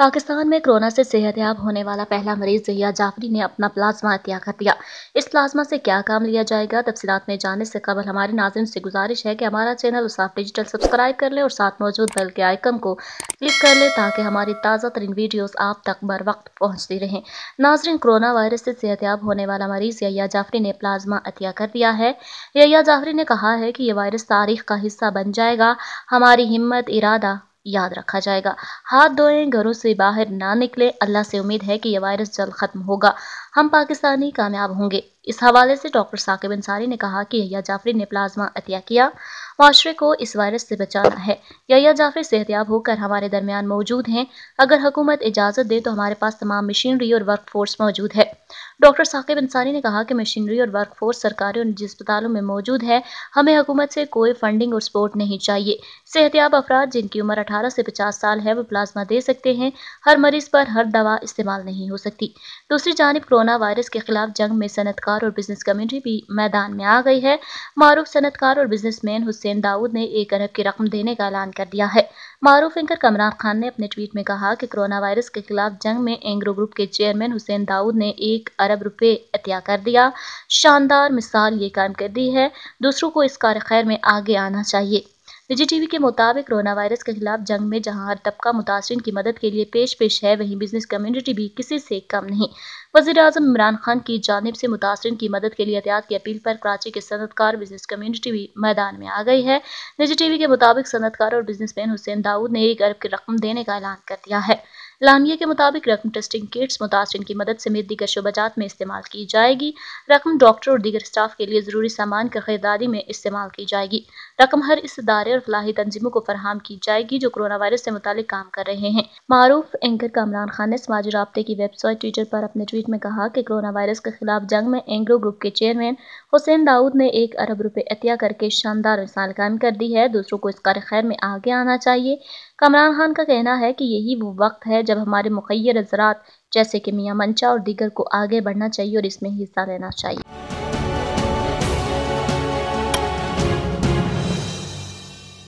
पाकिस्तान में कोरोना से सेहतयाब होने वाला पहला मरीज जहिया जाफरी ने अपना प्लाज्मा अतिया कर दिया इस प्लाज्मा से क्या काम लिया जाएगा तफसीत में जाने से कबल हमारे नाजिन से गुजारिश है कि हमारा चैनल उसाफ डिजिटल सब्सक्राइब कर लें और साथ मौजूद बेल के आइकन को क्लिक कर लें ताकि हमारी ताज़ा तरीन वीडियोज़ आप तक बर वक्त पहुँचती रहें नाजरन कोरोना वायरस से सेहतयाब होने वाला मरीज यया जाफरी ने प्लाज्मा अतिया कर दिया है यहिया जाफरी ने कहा है कि यह वायरस तारीख का हिस्सा बन जाएगा हमारी हिम्मत इरादा याद रखा जाएगा हाथ धोएं घरों से बाहर ना निकलें अल्लाह से उम्मीद है कि यह वायरस जल्द ख़त्म होगा हम पाकिस्तानी कामयाब होंगे इस हवाले से डॉक्टर साकिब अंसारी ने कहा कि यहिया जाफरी ने प्लाज्मा अतिया किया माशरे को इस वायरस से बचाना है यहिया जाफरी सेहतियाब होकर हमारे दरमियान मौजूद हैं अगर हुकूमत इजाज़त दे तो हमारे पास तमाम मशीनरी और वर्क फोर्स मौजूद है डॉक्टर साकिब अंसारी ने कहा कि मशीनरी और वर्क फोर्स सरकारी और निजी अस्पतालों में मौजूद है हमें हुकूमत से कोई फंडिंग और सपोर्ट नहीं चाहिए सेहतियाब अफराद जिनकी उम्र अठारह से पचास साल है वो प्लाज्मा दे सकते हैं हर मरीज़ पर हर दवा इस्तेमाल नहीं हो सकती दूसरी जानब कोरोना वायरस के खिलाफ जंग में सनत सनतकार और बिजनेस कम्युनिटी भी मैदान में आ गई है मारूफ सनतकार और बिजनेसमैन हुसैन दाऊद ने एक अरब की रकम देने का ऐलान कर दिया है मारूफ एंकर कमरान खान ने अपने ट्वीट में कहा कि कोरोना वायरस के खिलाफ जंग में एंग्रो ग्रुप के चेयरमैन हुसैन दाऊद ने एक अरब रुपये अतिया कर दिया शानदार मिसाल ये कायम कर दी है दूसरों को इस कार खैर में आगे आना चाहिए निजी के मुताबिक कोरोना वायरस के खिलाफ जंग में जहां हर तबका मुतासरी की मदद के लिए पेश पेश है वहीं बिजनेस कम्युनिटी भी किसी से कम नहीं वजी अजम इमरान खान की जानब से मुतासरी की मदद के लिए एहतियात की अपील पर कराची के सनतकार बिजनेस कम्युनिटी भी मैदान में आ गई है निजी के मुताबिक सनतकार और बिजनेसमैन हुसैन दाऊद ने एक अरब की रकम देने का ऐलान कर दिया है लानिया के मुताबिक रकम टेस्टिंग किट्स मुतासरी की मदद समेत दीगर शुबाजात में इस्तेमाल की जाएगी रकम डॉक्टर और दीगर स्टाफ के लिए ज़रूरी सामान की खरीदारी में इस्तेमाल की जाएगी रकम हर इस इदारे और फलाही तंजीमों को फराहम की जाएगी जो कोरोना वायरस से मुतालिक काम कर रहे हैं मारूफ एंकर कामरान खान ने समाजी रबते की वेबसाइट ट्विटर पर अपने ट्वीट में कहा कि कोरोना वायरस के खिलाफ जंग में एंग्रो ग्रुप के चेयरमैन हुसैन दाऊद ने एक अरब रुपये अतिया करके शानदार मिसाल कायम कर दी है दूसरों को इस कार खैर में आगे आना चाहिए कमरान खान का कहना है कि यही वो वक्त है जब हमारे मुखर ज़रात जैसे कि मियाँ मंचा और दीगर को आगे बढ़ना चाहिए और इसमें हिस्सा लेना चाहिए